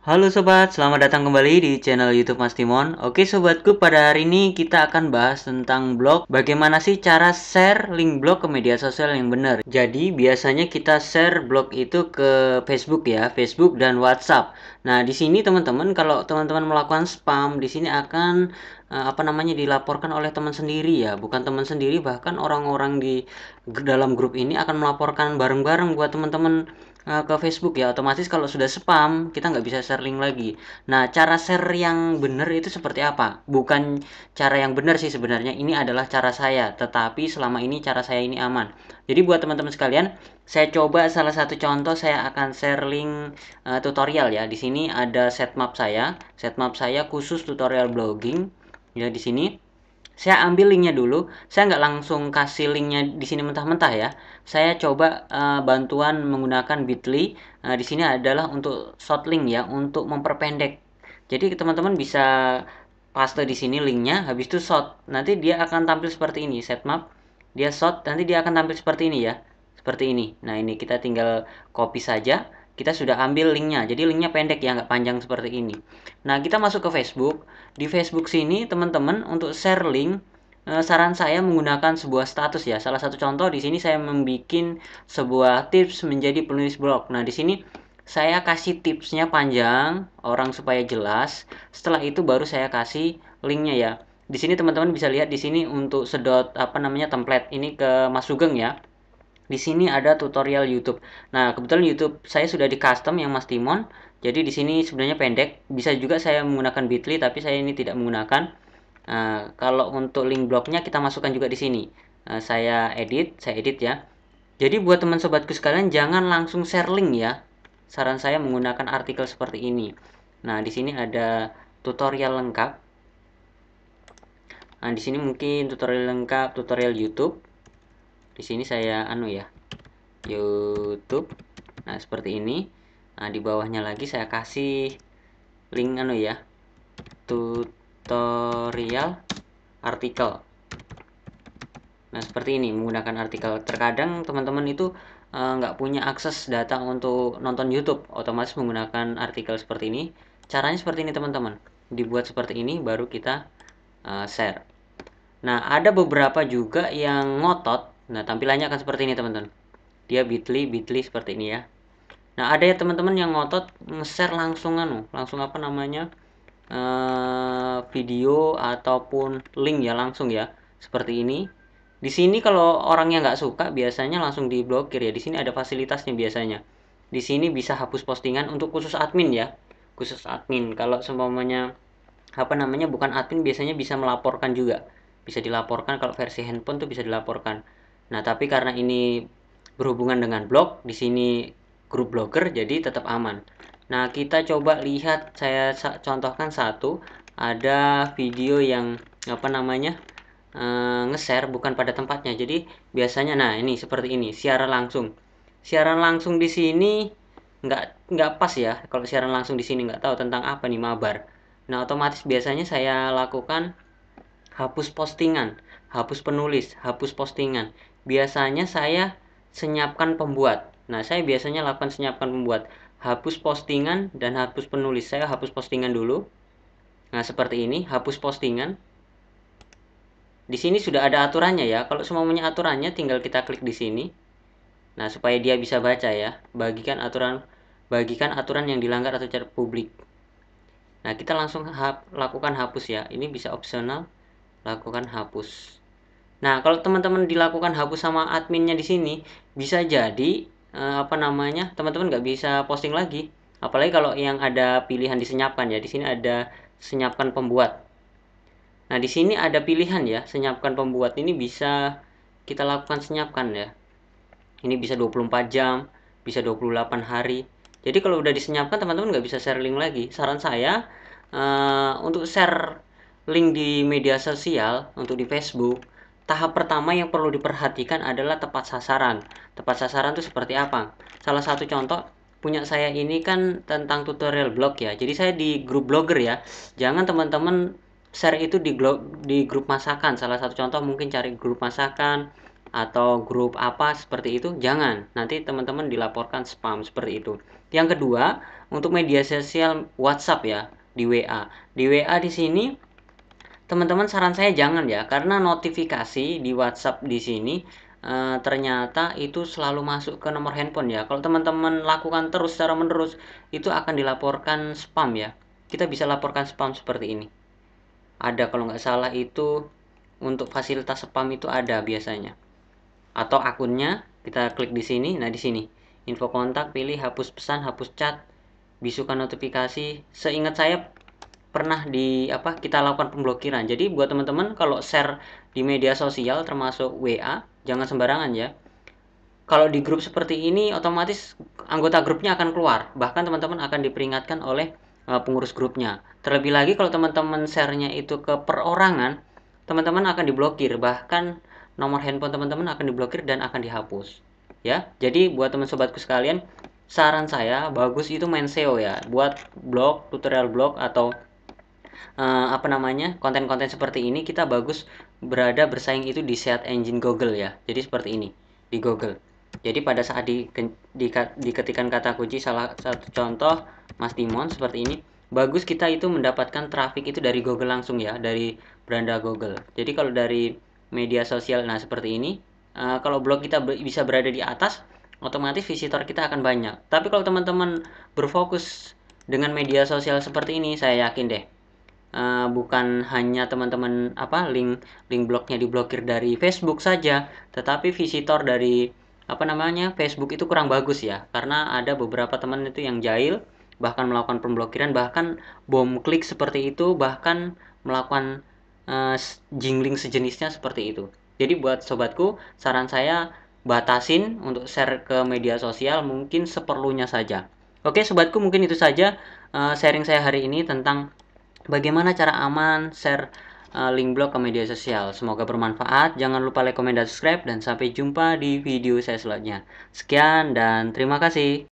Halo sobat, selamat datang kembali di channel YouTube Mas Timon. Oke sobatku, pada hari ini kita akan bahas tentang blog. Bagaimana sih cara share link blog ke media sosial yang benar? Jadi biasanya kita share blog itu ke Facebook ya, Facebook dan WhatsApp. Nah di sini teman-teman, kalau teman-teman melakukan spam, di sini akan Eh, apa namanya dilaporkan oleh teman sendiri ya bukan teman sendiri bahkan orang-orang di dalam grup ini akan melaporkan bareng-bareng buat teman-teman eh, ke Facebook ya otomatis kalau sudah spam kita nggak bisa share link lagi nah cara share yang benar itu seperti apa bukan cara yang benar sih sebenarnya ini adalah cara saya tetapi selama ini cara saya ini aman jadi buat teman-teman sekalian saya coba salah satu contoh saya akan share link uh, tutorial ya di sini ada setmap saya setmap saya khusus tutorial blogging ya di sini saya ambil linknya dulu saya nggak langsung kasih linknya di sini mentah-mentah ya saya coba uh, bantuan menggunakan bit.ly uh, di sini adalah untuk short link ya untuk memperpendek jadi teman-teman bisa paste di sini linknya habis itu short nanti dia akan tampil seperti ini set map dia short nanti dia akan tampil seperti ini ya seperti ini nah ini kita tinggal copy saja kita sudah ambil linknya jadi linknya pendek ya nggak panjang seperti ini nah kita masuk ke Facebook di Facebook sini teman-teman untuk share link eh, saran saya menggunakan sebuah status ya salah satu contoh di sini saya membuat sebuah tips menjadi penulis blog nah di sini saya kasih tipsnya panjang orang supaya jelas setelah itu baru saya kasih linknya ya di sini teman-teman bisa lihat di sini untuk sedot apa namanya template ini ke Mas Sugeng ya di sini ada tutorial YouTube. Nah, kebetulan YouTube saya sudah di custom yang Mas Timon. Jadi di sini sebenarnya pendek. Bisa juga saya menggunakan Bitly, tapi saya ini tidak menggunakan. Uh, kalau untuk link blognya kita masukkan juga di sini. Uh, saya edit, saya edit ya. Jadi buat teman sobatku sekalian jangan langsung share link ya. Saran saya menggunakan artikel seperti ini. Nah, di sini ada tutorial lengkap. Nah, di sini mungkin tutorial lengkap, tutorial YouTube di sini saya anu ya YouTube nah seperti ini nah di bawahnya lagi saya kasih link anu ya tutorial artikel nah seperti ini menggunakan artikel terkadang teman-teman itu eh, nggak uh, punya akses data untuk nonton YouTube otomatis menggunakan artikel seperti ini caranya seperti ini teman-teman dibuat seperti ini baru kita uh, share nah ada beberapa juga yang ngotot Nah, tampilannya akan seperti ini, teman-teman. Dia bit.ly, bit.ly seperti ini ya. Nah, ada ya teman-teman yang ngotot nge-share langsung anu, langsung apa namanya? Uh, video ataupun link ya langsung ya seperti ini di sini kalau orangnya nggak suka biasanya langsung diblokir ya di sini ada fasilitasnya biasanya di sini bisa hapus postingan untuk khusus admin ya khusus admin kalau semuanya apa namanya bukan admin biasanya bisa melaporkan juga bisa dilaporkan kalau versi handphone tuh bisa dilaporkan Nah, tapi karena ini berhubungan dengan blog, di sini grup blogger jadi tetap aman. Nah, kita coba lihat saya contohkan satu ada video yang apa namanya? ngeser eh, nge-share bukan pada tempatnya. Jadi biasanya nah ini seperti ini, siaran langsung. Siaran langsung di sini nggak nggak pas ya kalau siaran langsung di sini nggak tahu tentang apa nih mabar. Nah, otomatis biasanya saya lakukan hapus postingan, hapus penulis, hapus postingan biasanya saya senyapkan pembuat. Nah, saya biasanya lakukan senyapkan pembuat. Hapus postingan dan hapus penulis. Saya hapus postingan dulu. Nah, seperti ini, hapus postingan. Di sini sudah ada aturannya ya. Kalau semuanya aturannya tinggal kita klik di sini. Nah, supaya dia bisa baca ya. Bagikan aturan bagikan aturan yang dilanggar atau cara publik. Nah, kita langsung hap, lakukan hapus ya. Ini bisa opsional, lakukan hapus. Nah, kalau teman-teman dilakukan hapus sama adminnya di sini, bisa jadi eh, apa namanya? Teman-teman nggak bisa posting lagi. Apalagi kalau yang ada pilihan disenyapkan ya. Di sini ada senyapkan pembuat. Nah, di sini ada pilihan ya, senyapkan pembuat ini bisa kita lakukan senyapkan ya. Ini bisa 24 jam, bisa 28 hari. Jadi kalau udah disenyapkan teman-teman nggak bisa share link lagi. Saran saya uh, untuk share link di media sosial untuk di Facebook Tahap pertama yang perlu diperhatikan adalah tepat sasaran. Tepat sasaran itu seperti apa? Salah satu contoh punya saya ini kan tentang tutorial blog ya. Jadi saya di grup blogger ya. Jangan teman-teman share itu di di grup masakan. Salah satu contoh mungkin cari grup masakan atau grup apa seperti itu jangan nanti teman-teman dilaporkan spam seperti itu yang kedua untuk media sosial WhatsApp ya di WA di WA di sini teman-teman saran saya jangan ya karena notifikasi di WhatsApp di sini e, ternyata itu selalu masuk ke nomor handphone ya kalau teman-teman lakukan terus secara menerus itu akan dilaporkan spam ya kita bisa laporkan spam seperti ini ada kalau nggak salah itu untuk fasilitas spam itu ada biasanya atau akunnya kita klik di sini nah di sini info kontak pilih hapus pesan hapus chat bisukan notifikasi seingat saya pernah di apa kita lakukan pemblokiran. Jadi buat teman-teman kalau share di media sosial termasuk WA jangan sembarangan ya. Kalau di grup seperti ini otomatis anggota grupnya akan keluar. Bahkan teman-teman akan diperingatkan oleh e, pengurus grupnya. Terlebih lagi kalau teman-teman sharenya itu ke perorangan, teman-teman akan diblokir bahkan nomor handphone teman-teman akan diblokir dan akan dihapus. Ya. Jadi buat teman sobatku sekalian, saran saya bagus itu main SEO ya, buat blog, tutorial blog atau uh, apa namanya konten-konten seperti ini kita bagus berada bersaing itu di search engine Google ya jadi seperti ini di Google jadi pada saat di, di, diketikan kata kunci salah satu contoh Mas Timon seperti ini bagus kita itu mendapatkan traffic itu dari Google langsung ya dari beranda Google jadi kalau dari media sosial nah seperti ini uh, kalau blog kita bisa berada di atas otomatis visitor kita akan banyak. Tapi kalau teman-teman berfokus dengan media sosial seperti ini, saya yakin deh uh, bukan hanya teman-teman apa link link blognya diblokir dari Facebook saja, tetapi visitor dari apa namanya Facebook itu kurang bagus ya, karena ada beberapa teman itu yang jahil bahkan melakukan pemblokiran bahkan bom klik seperti itu bahkan melakukan uh, jingling sejenisnya seperti itu. Jadi buat sobatku saran saya batasin untuk share ke media sosial mungkin seperlunya saja. Oke sobatku mungkin itu saja eh, sharing saya hari ini tentang bagaimana cara aman share uh, link blog ke media sosial. Semoga bermanfaat. Jangan lupa like, komen, dan subscribe. Dan sampai jumpa di video saya selanjutnya. Sekian dan terima kasih.